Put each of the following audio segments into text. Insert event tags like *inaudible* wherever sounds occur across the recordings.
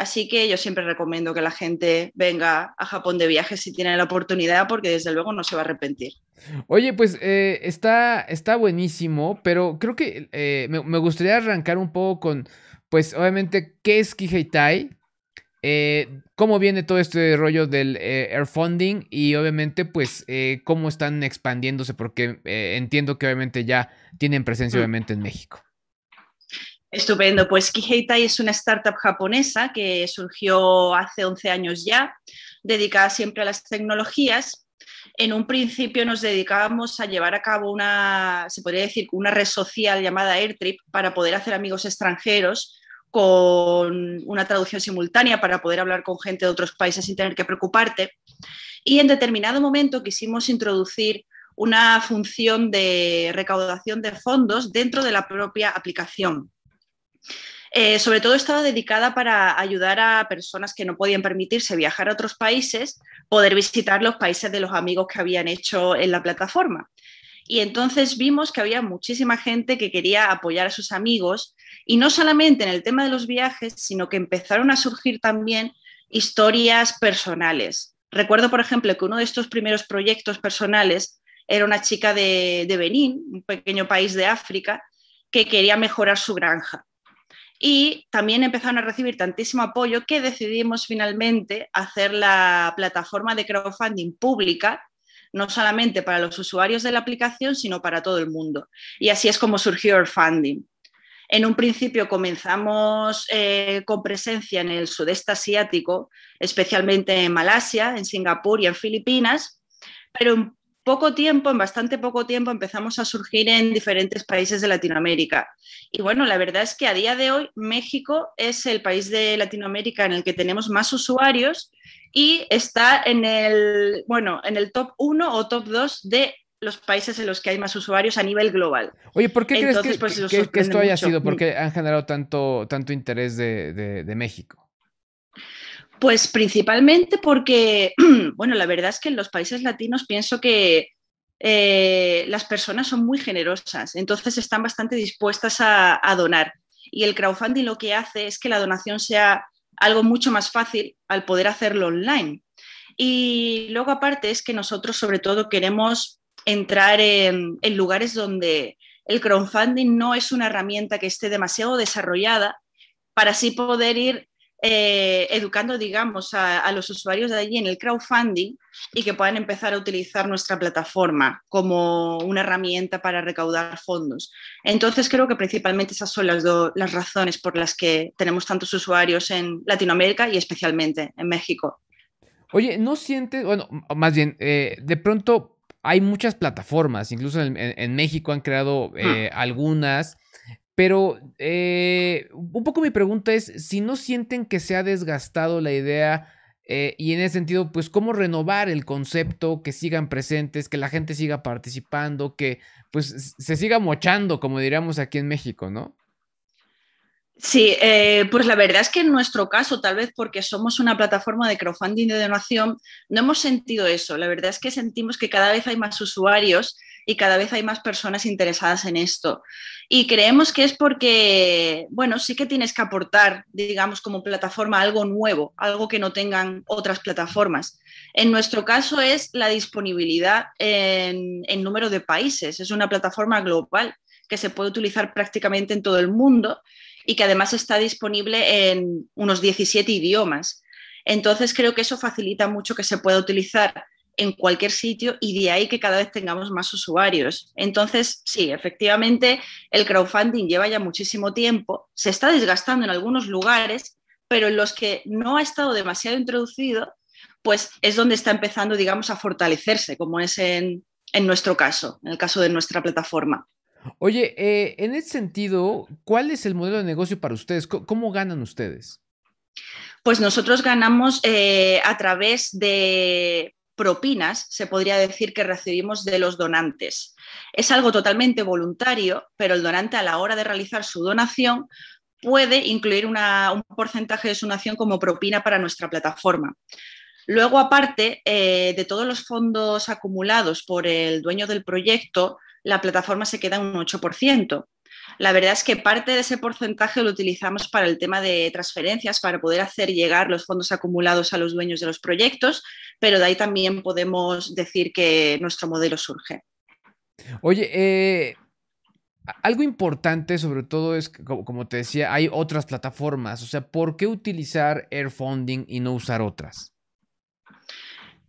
Así que yo siempre recomiendo que la gente venga a Japón de viaje si tiene la oportunidad, porque desde luego no se va a arrepentir. Oye, pues eh, está, está buenísimo, pero creo que eh, me, gustaría arrancar un poco con, pues obviamente, ¿qué es Kiheitai? Eh, ¿Cómo viene todo este rollo del airfunding? Y obviamente, pues, ¿cómo están expandiéndose? Porque entiendo que obviamente ya tienen presencia, mm. obviamente, en México. Estupendo, pues Kiheitai es una startup japonesa que surgió hace 11 años ya, dedicada siempre a las tecnologías. En un principio nos dedicábamos a llevar a cabo una, se podría decir, una red social llamada AirTrip para poder hacer amigos extranjeros con una traducción simultánea para poder hablar con gente de otros países sin tener que preocuparte. Y en determinado momento quisimos introducir una función de recaudación de fondos dentro de la propia aplicación eh, sobre todo estaba dedicada para ayudar a personas que no podían permitirse viajar a otros países, poder visitar los países de los amigos que habían hecho en la plataforma. Y entonces vimos que había muchísima gente que quería apoyar a sus amigos y no solamente en el tema de los viajes, sino que empezaron a surgir también historias personales. Recuerdo, por ejemplo, que uno de estos primeros proyectos personales era una chica de, de Benín, un pequeño país de África, que quería mejorar su granja y también empezaron a recibir tantísimo apoyo que decidimos finalmente hacer la plataforma de crowdfunding pública, no solamente para los usuarios de la aplicación, sino para todo el mundo. Y así es como surgió el funding. En un principio comenzamos eh, con presencia en el sudeste asiático, especialmente en Malasia, en Singapur y en Filipinas, pero poco tiempo, en bastante poco tiempo, empezamos a surgir en diferentes países de Latinoamérica. Y bueno, la verdad es que a día de hoy México es el país de Latinoamérica en el que tenemos más usuarios y está en el, bueno, en el top 1 o top 2 de los países en los que hay más usuarios a nivel global. Oye, ¿por qué crees pues, que, esto haya sido? ¿Por mm. qué han generado tanto, tanto interés de México? Pues principalmente porque, *clears throat* bueno, la verdad es que en los países latinos pienso que eh, las personas son muy generosas, entonces están bastante dispuestas a, donar. Y el crowdfunding lo que hace es que la donación sea algo mucho más fácil al poder hacerlo online. Y luego aparte es que nosotros sobre todo queremos entrar en, lugares donde el crowdfunding no es una herramienta que esté demasiado desarrollada para así poder ir eh, educando, digamos, a, los usuarios de allí en el crowdfunding y que puedan empezar a utilizar nuestra plataforma como una herramienta para recaudar fondos. Entonces, creo que principalmente esas son las, las razones por las que tenemos tantos usuarios en Latinoamérica y especialmente en México. Oye, ¿no sientes, bueno, más bien, eh, de pronto hay muchas plataformas, incluso en, México han creado eh, hmm. algunas pero eh, un poco mi pregunta es, si no sienten que se ha desgastado la idea eh, y en ese sentido, pues cómo renovar el concepto, que sigan presentes, que la gente siga participando, que pues se siga mochando, como diríamos aquí en México, ¿no? Sí, eh, pues la verdad es que en nuestro caso, tal vez porque somos una plataforma de crowdfunding de donación, no hemos sentido eso. La verdad es que sentimos que cada vez hay más usuarios y cada vez hay más personas interesadas en esto. Y creemos que es porque, bueno, sí que tienes que aportar, digamos, como plataforma algo nuevo, algo que no tengan otras plataformas. En nuestro caso es la disponibilidad en, número de países. Es una plataforma global que se puede utilizar prácticamente en todo el mundo y que además está disponible en unos 17 idiomas. Entonces creo que eso facilita mucho que se pueda utilizar en cualquier sitio y de ahí que cada vez tengamos más usuarios. Entonces, sí, efectivamente, el crowdfunding lleva ya muchísimo tiempo, se está desgastando en algunos lugares, pero en los que no ha estado demasiado introducido, pues es donde está empezando, digamos, a fortalecerse, como es en, nuestro caso, en el caso de nuestra plataforma. Oye, eh, en ese sentido, ¿cuál es el modelo de negocio para ustedes? ¿Cómo, ganan ustedes? Pues nosotros ganamos eh, a través de propinas, se podría decir, que recibimos de los donantes. Es algo totalmente voluntario, pero el donante a la hora de realizar su donación puede incluir un porcentaje de su donación como propina para nuestra plataforma. Luego, aparte eh, de todos los fondos acumulados por el dueño del proyecto, la plataforma se queda un 8%. La verdad es que parte de ese porcentaje lo utilizamos para el tema de transferencias, para poder hacer llegar los fondos acumulados a los dueños de los proyectos, pero de ahí también podemos decir que nuestro modelo surge. Oye, eh, algo importante sobre todo es, como te decía, hay otras plataformas. O sea, ¿por qué utilizar Airfunding y no usar otras?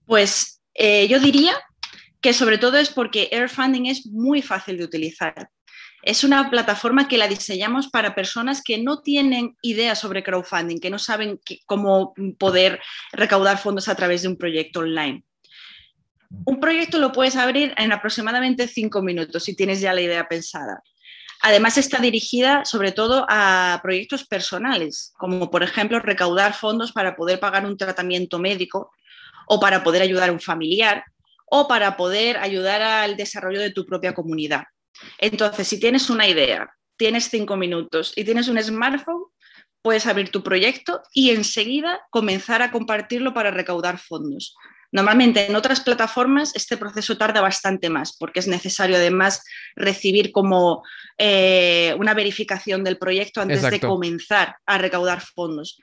Pues eh, yo diría que sobre todo es porque Airfunding es muy fácil de utilizar. Es una plataforma que la diseñamos para personas que no tienen idea sobre crowdfunding, que no saben cómo poder recaudar fondos a través de un proyecto online. Un proyecto lo puedes abrir en aproximadamente cinco minutos si tienes ya la idea pensada. Además, está dirigida sobre todo a proyectos personales, como por ejemplo recaudar fondos para poder pagar un tratamiento médico o para poder ayudar a un familiar o para poder ayudar al desarrollo de tu propia comunidad. Entonces, si tienes una idea, tienes cinco minutos y tienes un smartphone, puedes abrir tu proyecto y enseguida comenzar a compartirlo para recaudar fondos. Normalmente en otras plataformas este proceso tarda bastante más porque es necesario además recibir como eh, una verificación del proyecto antes de comenzar a recaudar fondos.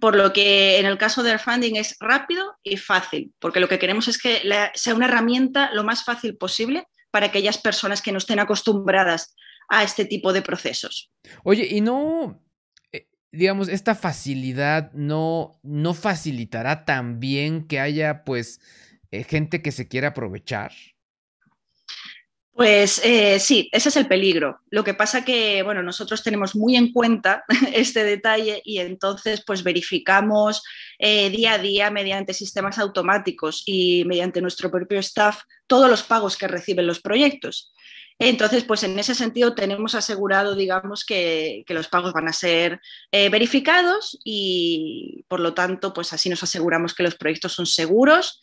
Por lo que en el caso del funding es rápido y fácil, porque lo que queremos es que sea una herramienta lo más fácil posible para aquellas personas que no estén acostumbradas a este tipo de procesos. Oye, y no, eh, digamos, esta facilidad no, no facilitará también que haya, pues, eh, gente que se quiera aprovechar. Pues eh, sí, ese es el peligro. Lo que pasa que, bueno, nosotros tenemos muy en cuenta *laughs* este detalle y entonces pues verificamos eh, día a día mediante sistemas automáticos y mediante nuestro propio staff todos los pagos que reciben los proyectos. Entonces, pues en ese sentido tenemos asegurado, digamos, que, los pagos van a ser eh, verificados y por lo tanto, pues así nos aseguramos que los proyectos son seguros,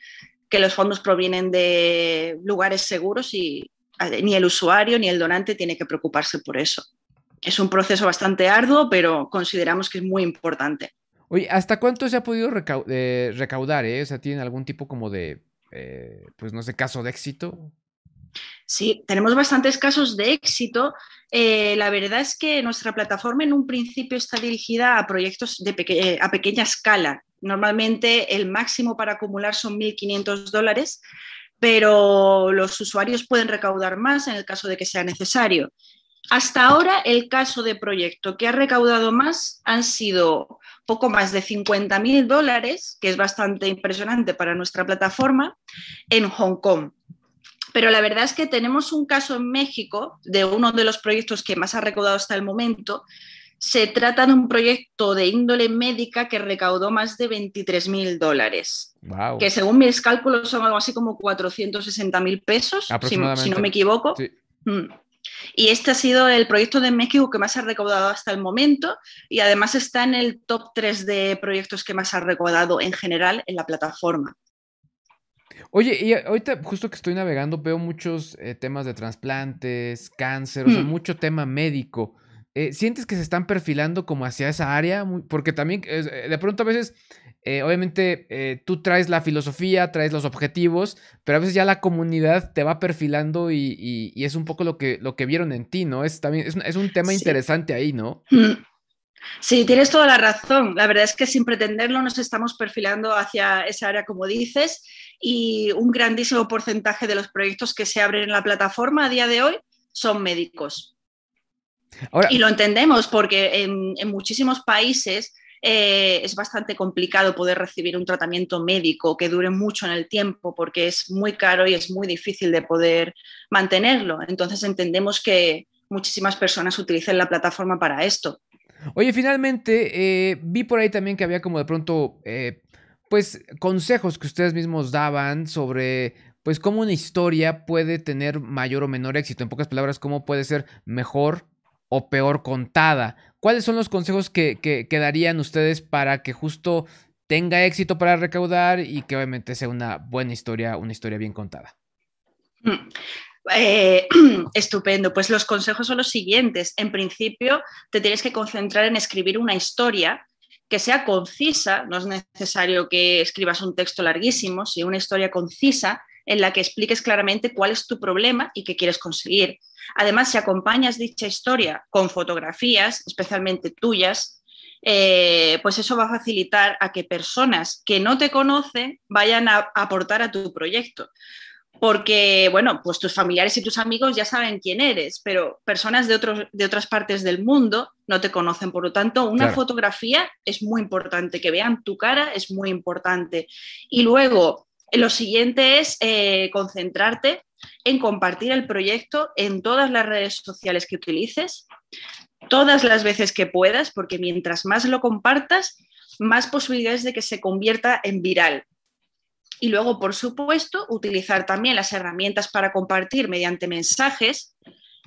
que los fondos provienen de lugares seguros y, Ah, ni el usuario ni el donante tiene que preocuparse por eso. Es un proceso bastante arduo, pero consideramos que es muy importante. Oye, ¿hasta cuánto se ha podido eh, recaudar? Eh? O ¿tienen algún tipo como de, eh, pues no sé, caso de éxito? Sí, tenemos bastantes casos de éxito. Eh, la verdad es que nuestra plataforma en un principio está dirigida a proyectos a pequeña escala. Normalmente el máximo para acumular son 1.500 dólares, pero los usuarios pueden recaudar más en el caso de que sea necesario. Hasta ahora, el caso de proyecto que ha recaudado más han sido poco más de 50.000 mil dólares, que es bastante impresionante para nuestra plataforma, en Hong Kong. Pero la verdad es que tenemos un caso en México de uno de los proyectos que más ha recaudado hasta el momento, se trata de un proyecto de índole médica que recaudó más de 23 mil dólares, que según mis cálculos son algo así como 460 mil pesos, si, no me equivoco. Mm. Y este ha sido el proyecto de México que más ha recaudado hasta el momento y además está en el top 3 de proyectos que más ha recaudado en general en la plataforma. Oye, y ahorita justo que estoy navegando veo muchos eh, temas de trasplantes, cáncer, o sea, mm. mucho tema médico. Eh, sientes que se están perfilando como hacia esa área, porque también eh, de pronto a veces, eh, obviamente, tú traes la filosofía, traes los objetivos, pero a veces ya la comunidad te va perfilando y, es un poco lo que, lo que vieron en ti, ¿no? Es, también, es, un tema interesante ahí, ¿no? Mm. Sí, tienes toda la razón. La verdad es que sin pretenderlo nos estamos perfilando hacia esa área, como dices, y un grandísimo porcentaje de los proyectos que se abren en la plataforma a día de hoy son médicos y lo entendemos porque en, muchísimos países eh, es bastante complicado poder recibir un tratamiento médico que dure mucho en el tiempo porque es muy caro y es muy difícil de poder mantenerlo. Entonces entendemos que muchísimas personas utilicen la plataforma para esto. Oye, finalmente, eh, vi por ahí también que había como de pronto, eh, pues, consejos que ustedes mismos daban sobre pues cómo una historia puede tener mayor o menor éxito. En pocas palabras, cómo puede ser mejor o peor contada. ¿Cuáles son los consejos que, que, darían ustedes para que justo tenga éxito para recaudar y que obviamente sea una buena historia, una historia bien contada? Mm, eh, *clears throat* estupendo. Pues los consejos son los siguientes. En principio, te tienes que concentrar en escribir una historia que sea concisa. No es necesario que escribas un texto larguísimo, sino una historia concisa en la que expliques claramente cuál es tu problema y qué quieres conseguir. Además, si acompañas dicha historia con fotografías, especialmente tuyas, eh, pues eso va a facilitar a que personas que no te conocen vayan a aportar a tu proyecto. Porque, bueno, pues tus familiares y tus amigos ya saben quién eres, pero personas de, otros, de otras partes del mundo no te conocen. Por lo tanto, una fotografía es muy importante, que vean tu cara es muy importante. Y luego, lo siguiente es eh, concentrarte en compartir el proyecto en todas las redes sociales que utilices, todas las veces que puedas, porque mientras más lo compartas, más posibilidades de que se convierta en viral. Y luego, por supuesto, utilizar también las herramientas para compartir mediante mensajes,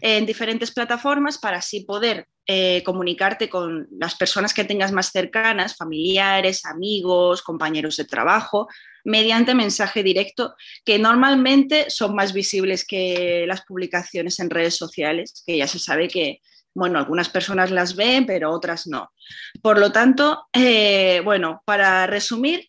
en diferentes plataformas para así poder eh, comunicarte con las personas que tengas más cercanas, familiares, amigos, compañeros de trabajo, mediante mensaje directo, que normalmente son más visibles que las publicaciones en redes sociales, que ya se sabe que, bueno, algunas personas las ven, pero otras no. Por lo tanto, eh, bueno, para resumir,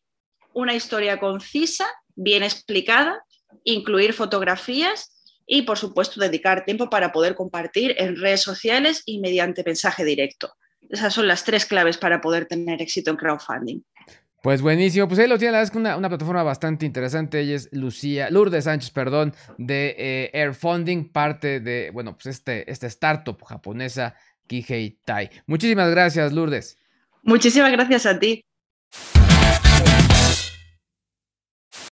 una historia concisa, bien explicada, incluir fotografías y, por supuesto, dedicar tiempo para poder compartir en redes sociales y mediante mensaje directo. Esas son las tres claves para poder tener éxito en crowdfunding. Pues buenísimo, pues ahí lo tiene, la una, plataforma bastante interesante, ella es Lucía, Lourdes Sánchez, perdón, de eh, Air Funding, parte de, bueno, pues este, esta startup japonesa, Kihei Tai. Muchísimas gracias, Lourdes. Muchísimas gracias a ti.